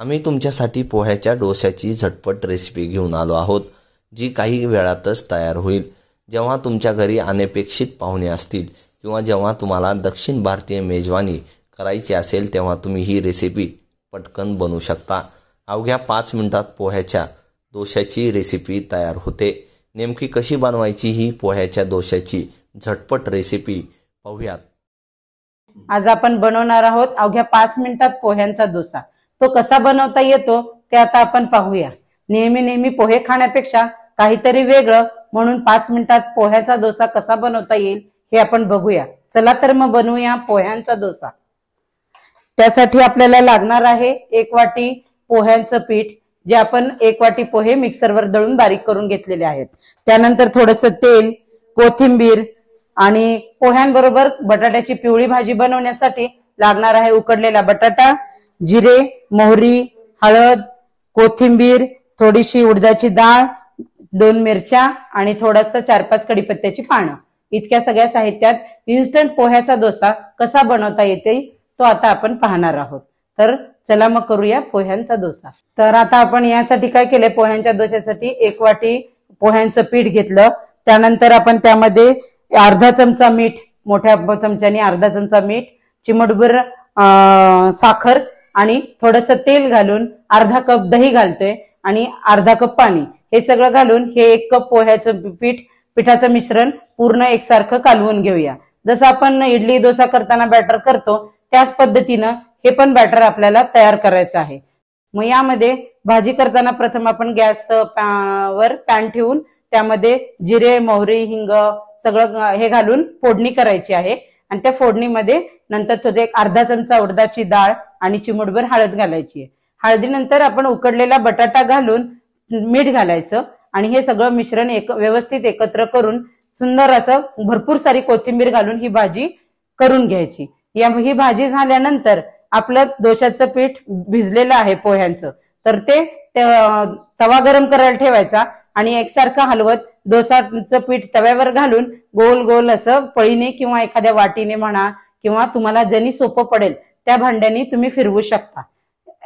आम्ही तुमच्यासाठी पोह्याच्या डोश्याची झटपट रेसिपी घेऊन आलो आहोत जी काही वेळातच तयार होईल जेव्हा तुमच्या घरी अनपेक्षित पाहुणे असतील किंवा जेव्हा तुम्हाला दक्षिण भारतीय मेजवानी करायची असेल तेव्हा तुम्ही ही रेसिपी पटकन बनवू शकता अवघ्या पाच मिनिटात पोह्याच्या दोशाची रेसिपी तयार होते नेमकी कशी बनवायची ही पोह्याच्या दोशाची झटपट रेसिपी पाहूयात आज आपण बनवणार आहोत अवघ्या पाच मिनिटात पोह्यांचा डोसा तो कसा बनवता येतो ते आता आपण पाहूया नेहमी नेहमी पोहे खाण्यापेक्षा काहीतरी वेगळं म्हणून पाच मिनिटात पोह्याचा डोसा कसा बनवता येईल हे आपण बघूया चला तर मग बनवूया पोह्यांचा डोसा त्यासाठी आपल्याला लागणार आहे एक वाटी पोह्यांचं पीठ जे आपण एक वाटी पोहे मिक्सरवर दळून बारीक करून घेतलेले आहेत त्यानंतर थोडस तेल कोथिंबीर आणि पोह्यांबरोबर बटाट्याची पिवळी भाजी बनवण्यासाठी लागणार आहे उकडलेला बटाटा जिरे मोहरी हळद कोथिंबीर थोडीशी उडदाची डाळ दोन मिरच्या आणि थोडस चार पाच कडीपत्त्याची पानं इतक्या सगळ्या साहित्यात इन्स्टंट पोह्याचा डोसा कसा बनवता येते तो आता आपण पाहणार आहोत तर चला मग करूया पोह्यांचा डोसा तर आता आपण यासाठी काय केलंय पोह्यांच्या डोश्यासाठी एक वाटी पोह्यांचं पीठ घेतलं त्यानंतर आपण त्यामध्ये अर्धा चमचा मीठ मोठ्या चमच्याने अर्धा चमचा मीठ चिमटभर साखर आणि थोडंसं तेल घालून अर्धा कप दही घालतोय आणि अर्धा कप पाणी हे सगळं घालून हे एक कप पोह्याचं पीठ पिठाचं मिश्रण पूर्ण एकसारखं कालवून घेऊया जसं आपण इडली डोसा करताना बॅटर करतो त्याच पद्धतीनं हे पण बॅटर आपल्याला तयार करायचं आहे मग यामध्ये भाजी करताना प्रथम आपण गॅस वर पॅन ठेवून त्यामध्ये जिरे मोहरी हिंग सगळं हे घालून फोडणी करायची आहे आणि त्या फोडणीमध्ये नंतर थोडे एक अर्धा चमचा उडदाची डाळ आणि चिमुटभर हळद घालायची हळदीनंतर आपण उकडलेला बटाटा घालून मीठ घालायचं आणि हे सगळं मिश्रण एक व्यवस्थित एकत्र करून सुंदर असं भरपूर सारी कोथिंबीर घालून ही भाजी करून घ्यायची या ही भाजी झाल्यानंतर आपलं दोशाचं पीठ भिजलेलं आहे पोह्यांचं तर ते तवा गरम करायला ठेवायचा आणि एकसारखं हलवत डोसाचं पीठ तव्यावर घालून गोल गोल असं पळीने किंवा एखाद्या वाटीने म्हणा किंवा तुम्हाला जनी सोपं पडेल त्या भांड्याने तुम्ही फिरवू शकता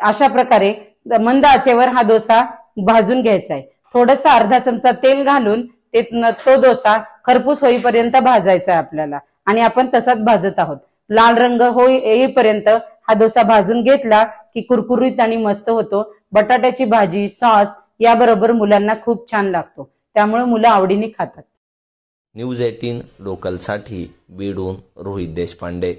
अशा प्रकारे मंद आचेवर हा डोसा भाजून घ्यायचा आहे थोडस अर्धा चमचा तेल घालून ते तो डोसा खरपूस होईपर्यंत भाजायचा आहे आपल्याला आणि आपण तसाच भाजत आहोत लाल रंग होई येईपर्यंत हा डोसा भाजून घेतला की कुरकुरीत आणि मस्त होतो बटाट्याची भाजी सॉस याबरोबर मुलांना खूप छान लागतो त्यामुळे मुलं आवडीने खातात न्यूज एटीन लोकलसाठी बीडून रोहित देशपांडे